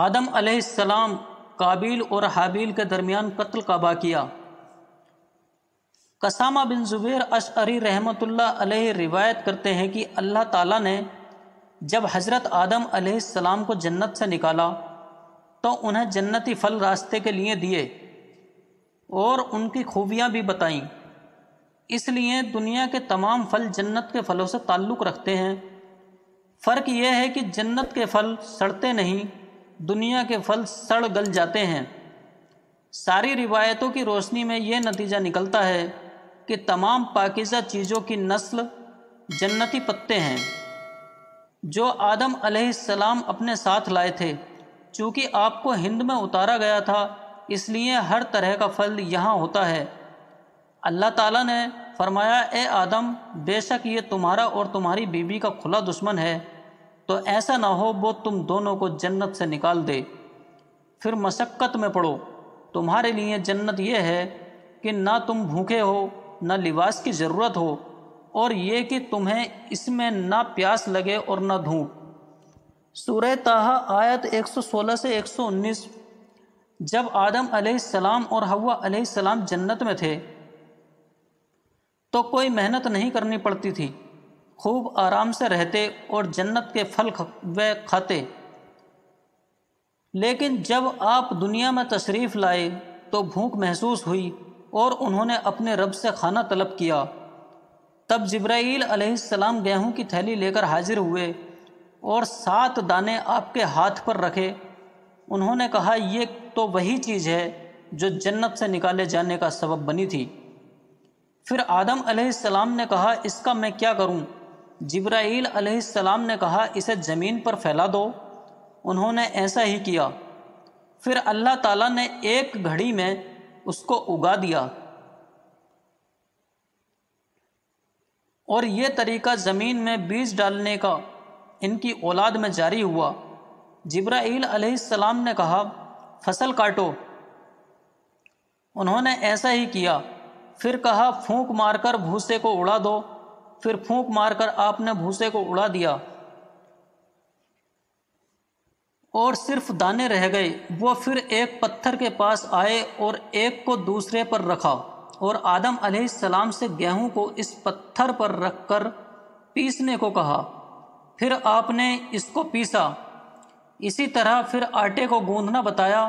आदम अलैहिस्सलाम काबिल और हाबिल के दरमियान कत्ल का किया कसामा बिन ज़ुबैर अशअरी रहमतुल्लाह अलैहि रिवायत करते हैं कि अल्लाह ताला ने जब हज़रत आदम अलैहिस्सलाम को जन्नत से निकाला तो उन्हें जन्नती फल रास्ते के लिए दिए और उनकी खूबियाँ भी बताईं इसलिए दुनिया के तमाम फल जन्नत के फलों से ताल्लुक़ रखते हैं फ़र्क यह है कि जन्नत के फल सड़ते नहीं दुनिया के फल सड़ गल जाते हैं सारी रिवायतों की रोशनी में यह नतीजा निकलता है कि तमाम पाकिज़ा चीज़ों की नस्ल जन्नती पत्ते हैं जो आदम सलाम अपने साथ लाए थे चूँकि आपको हिंद में उतारा गया था इसलिए हर तरह का फल यहाँ होता है अल्लाह ताला ने फरमाया ए आदम बेशक ये तुम्हारा और तुम्हारी बीवी का खुला दुश्मन है तो ऐसा ना हो वो तुम दोनों को जन्नत से निकाल दे फिर मशक्क़त में पड़ो तुम्हारे लिए जन्नत यह है कि ना तुम भूखे हो ना लिबास की ज़रूरत हो और ये कि तुम्हें इसमें ना प्यास लगे और ना धूप सूर्य ताहा आयत 116 से 119 जब आदम अलैहिस्सलाम और हवा अलैहिस्सलाम जन्नत में थे तो कोई मेहनत नहीं करनी पड़ती थी खूब आराम से रहते और जन्नत के फल व खाते लेकिन जब आप दुनिया में तशरीफ़ लाए तो भूख महसूस हुई और उन्होंने अपने रब से खाना तलब किया तब जब्राईल अलैहिस्सलाम गेहूं की थैली लेकर हाजिर हुए और सात दाने आपके हाथ पर रखे उन्होंने कहा ये तो वही चीज़ है जो जन्नत से निकाले जाने का सबब बनी थी फिर आदम अलैहिस्सलाम ने कहा इसका मैं क्या करूं? जब्राईल अलैहिस्सलाम ने कहा इसे ज़मीन पर फैला दो उन्होंने ऐसा ही किया फिर अल्लाह ताला ने एक घड़ी में उसको उगा दिया और ये तरीका ज़मीन में बीज डालने का इनकी औलाद में जारी हुआ जब्राईल अलैहिस्सलाम ने कहा फसल काटो उन्होंने ऐसा ही किया फिर कहा फूंक मारकर भूसे को उड़ा दो फिर फूंक मारकर आपने भूसे को उड़ा दिया और सिर्फ दाने रह गए वो फिर एक पत्थर के पास आए और एक को दूसरे पर रखा और आदम सलाम से गेहूं को इस पत्थर पर रखकर पीसने को कहा फिर आपने इसको पीसा इसी तरह फिर आटे को गूंधना बताया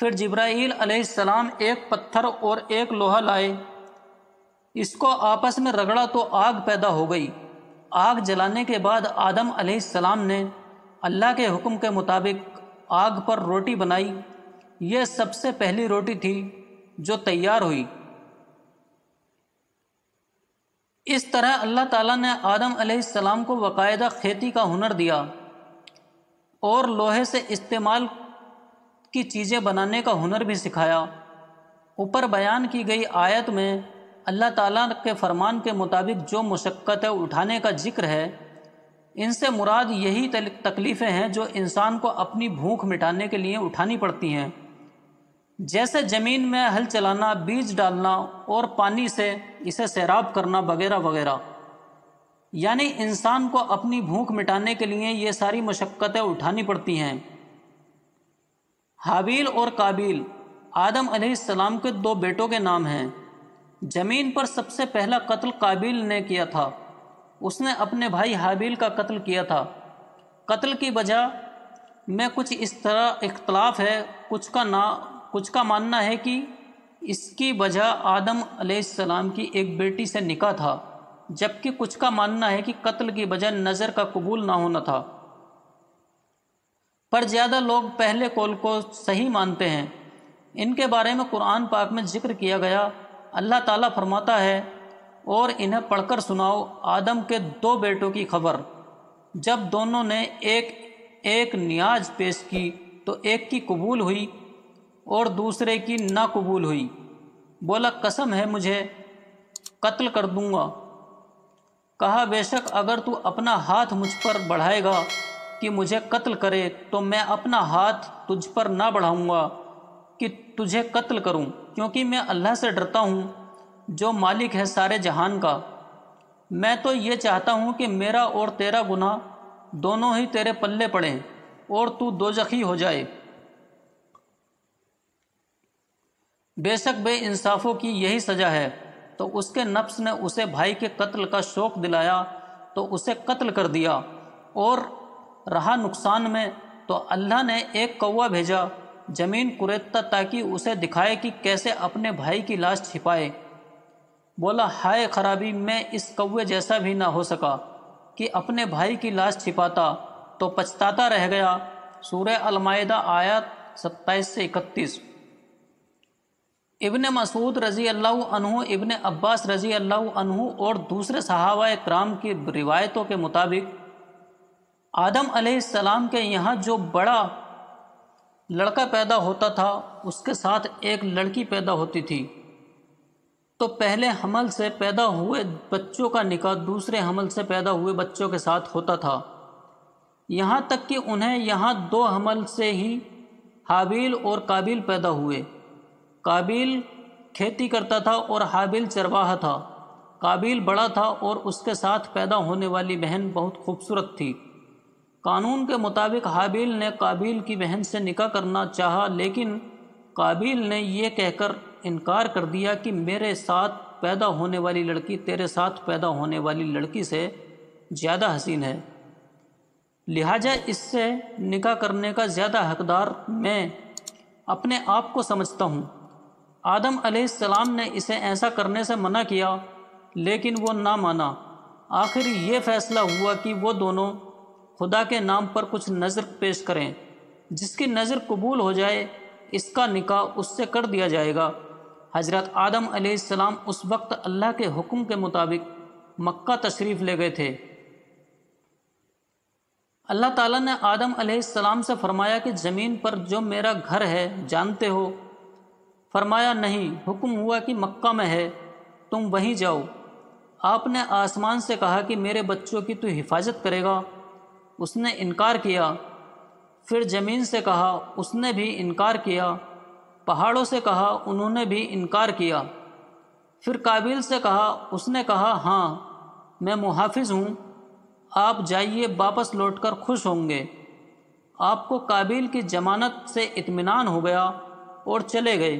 फिर जब्राईल सलाम एक पत्थर और एक लोहा लाए इसको आपस में रगड़ा तो आग पैदा हो गई आग जलाने के बाद आदम सलाम ने अल्लाह के हुक्म के मुताबिक आग पर रोटी बनाई यह सबसे पहली रोटी थी जो तैयार हुई इस तरह अल्लाह ताला ने आदम सलाम को बाकायदा खेती का हुनर दिया और लोहे से इस्तेमाल की चीज़ें बनाने का हुनर भी सिखाया ऊपर बयान की गई आयत में अल्लाह ताला के फरमान के मुताबिक जो है उठाने का जिक्र है इनसे मुराद यही तकलीफ़ें हैं जो इंसान को अपनी भूख मिटाने के लिए उठानी पड़ती हैं जैसे ज़मीन में हल चलाना बीज डालना और पानी से इसे सैराब करना वगैरह वगैरह यानी इंसान को अपनी भूख मिटाने के लिए ये सारी मशक्क़तें उठानी पड़ती हैं हाबील और काबिल आदम सलाम के दो बेटों के नाम हैं जमीन पर सबसे पहला कत्ल काबिल ने किया था उसने अपने भाई हाबिल का कत्ल किया था कत्ल की वजह में कुछ इस तरह इख्तलाफ है कुछ का ना कुछ का मानना है कि इसकी वजह आदम सलाम की एक बेटी से निकाह था जबकि कुछ का मानना है कि कत्ल की वजह नज़र का कबूल ना होना था पर ज़्यादा लोग पहले कौल को सही मानते हैं इनके बारे में कुरान पाक में जिक्र किया गया अल्लाह ताला फरमाता है और इन्हें पढ़कर सुनाओ आदम के दो बेटों की खबर जब दोनों ने एक एक न्याज पेश की तो एक की कबूल हुई और दूसरे की ना कबूल हुई बोला कसम है मुझे कत्ल कर दूंगा कहा बेशक अगर तू अपना हाथ मुझ पर बढ़ाएगा कि मुझे कत्ल करे तो मैं अपना हाथ तुझ पर ना बढ़ाऊंगा कि तुझे कत्ल करूं क्योंकि मैं अल्लाह से डरता हूं जो मालिक है सारे जहान का मैं तो ये चाहता हूं कि मेरा और तेरा गुनाह दोनों ही तेरे पल्ले पड़े और तू दो जखी हो जाए बेशक बे इंसाफ़ों की यही सज़ा है तो उसके नफ्स ने उसे भाई के कत्ल का शौक़ दिलाया तो उसे कत्ल कर दिया और रहा नुकसान में तो अल्लाह ने एक कौवा भेजा जमीन कुरेदता ताकि उसे दिखाए कि कैसे अपने भाई की लाश छिपाए बोला हाय खराबी मैं इस कौए जैसा भी ना हो सका कि अपने भाई की लाश छिपाता तो पछताता रह गया सूर्य अलमायदा आयत सत्ताईस से इकतीस इबन मसूद रज़ी अल्लाह इबन अब्बास रज़ी अल्लाह और दूसरे सहावा कराम की रिवायतों के मुताबिक आदम सलाम के यहाँ जो बड़ा लड़का पैदा होता था उसके साथ एक लड़की पैदा होती थी तो पहले हमल से पैदा हुए बच्चों का निकाह दूसरे हमल से पैदा हुए बच्चों के साथ होता था यहाँ तक कि उन्हें यहाँ दो हमल से ही हाबिल और काबिल पैदा हुए काबिल खेती करता था और हाबिल चरवाहा था काबिल बड़ा था और उसके साथ पैदा होने वाली बहन बहुत खूबसूरत थी कानून के मुताबिक हाबिल ने काबिल की बहन से निकाह करना चाहा लेकिन काबिल ने यह कहकर इनकार कर दिया कि मेरे साथ पैदा होने वाली लड़की तेरे साथ पैदा होने वाली लड़की से ज़्यादा हसीन है लिहाजा इससे निकाह करने का ज़्यादा हकदार मैं अपने आप को समझता हूँ आदम सलाम ने इसे ऐसा करने से मना किया लेकिन वो ना माना आखिर ये फैसला हुआ कि वो दोनों खुदा के नाम पर कुछ नज़र पेश करें जिसकी नज़र कबूल हो जाए इसका निकाह उससे कर दिया जाएगा हज़रत आदम सलाम उस वक्त अल्लाह के हुक्म के मुताबिक मक्का तशरीफ़ ले गए थे अल्लाह ताला ने आदम सलाम से फरमाया कि ज़मीन पर जो मेरा घर है जानते हो फरमाया नहीं हुक्म हुआ कि मक्का में है तुम वहीं जाओ आपने आसमान से कहा कि मेरे बच्चों की तू हिफाजत करेगा उसने इनकार किया फिर ज़मीन से कहा उसने भी इनकार किया पहाड़ों से कहा उन्होंने भी इनकार किया फिर काबिल से कहा उसने कहा हाँ मैं मुहाफिज हूँ आप जाइए वापस लौटकर खुश होंगे आपको काबिल की जमानत से इत्मीनान हो गया और चले गए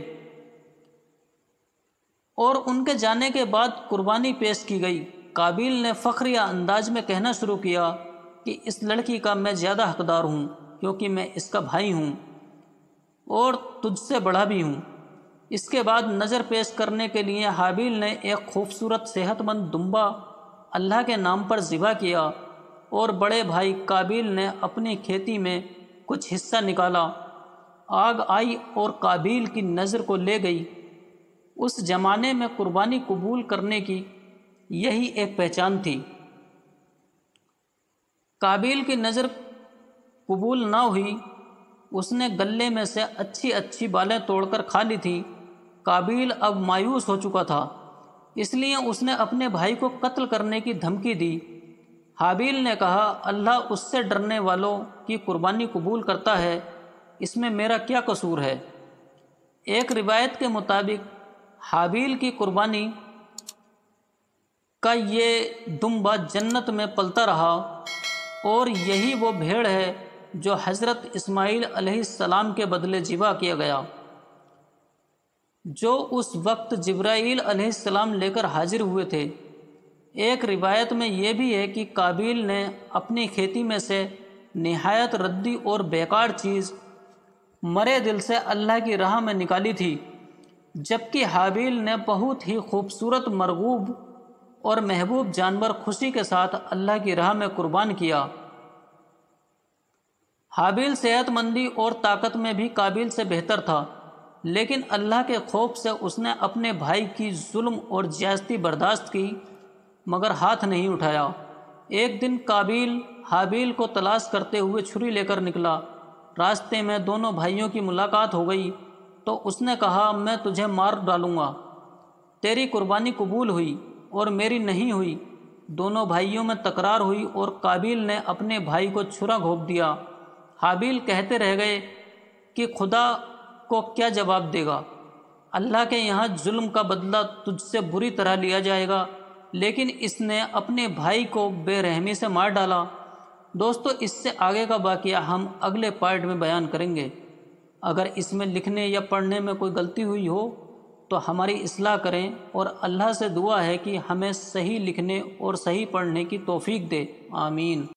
और उनके जाने के बाद कुर्बानी पेश की गई काबिल ने फ़ख्रिया अंदाज में कहना शुरू किया कि इस लड़की का मैं ज़्यादा हकदार हूँ क्योंकि मैं इसका भाई हूँ और तुझसे बड़ा भी हूँ इसके बाद नज़र पेश करने के लिए हाबिल ने एक खूबसूरत सेहतमंद दुम्बा अल्लाह के नाम पर ज़िबा किया और बड़े भाई काबिल ने अपनी खेती में कुछ हिस्सा निकाला आग आई और काबिल की नज़र को ले गई उस ज़माने में कुर्बानी कबूल करने की यही एक पहचान थी काबिल की नज़र कबूल ना हुई उसने गले में से अच्छी अच्छी बालें तोड़कर खा ली थी काबिल अब मायूस हो चुका था इसलिए उसने अपने भाई को कत्ल करने की धमकी दी हाबिल ने कहा अल्लाह उससे डरने वालों की कुर्बानी कबूल करता है इसमें मेरा क्या कसूर है एक रिवायत के मुताबिक हाबिल की कुर्बानी का ये दुम्बा जन्नत में पलता रहा और यही वो भेड़ है जो हज़रत इस्माईल सलाम के बदले जिवा किया गया जो उस वक्त जब्राईल सलाम लेकर हाजिर हुए थे एक रिवायत में यह भी है कि काबिल ने अपनी खेती में से नहायत रद्दी और बेकार चीज़ मरे दिल से अल्लाह की राह में निकाली थी जबकि हाबिल ने बहुत ही खूबसूरत मरगूब और महबूब जानवर खुशी के साथ अल्लाह की राह में कुर्बान किया हाबिल सेहतमंदी और ताकत में भी काबिल से बेहतर था लेकिन अल्लाह के खौफ से उसने अपने भाई की जुल्म और ज्यास्ती बर्दाश्त की मगर हाथ नहीं उठाया एक दिन काबिल हाबिल को तलाश करते हुए छुरी लेकर निकला रास्ते में दोनों भाइयों की मुलाकात हो गई तो उसने कहा मैं तुझे मार डालूँगा तेरी कुर्बानी कबूल हुई और मेरी नहीं हुई दोनों भाइयों में तकरार हुई और काबिल ने अपने भाई को छुरा घोंप दिया हाबिल कहते रह गए कि खुदा को क्या जवाब देगा अल्लाह के यहाँ जुल्म का बदला तुझसे बुरी तरह लिया जाएगा लेकिन इसने अपने भाई को बेरहमी से मार डाला दोस्तों इससे आगे का वाक़ हम अगले पार्ट में बयान करेंगे अगर इसमें लिखने या पढ़ने में कोई गलती हुई हो तो हमारी असलाह करें और अल्लाह से दुआ है कि हमें सही लिखने और सही पढ़ने की तोफ़ी दे आमीन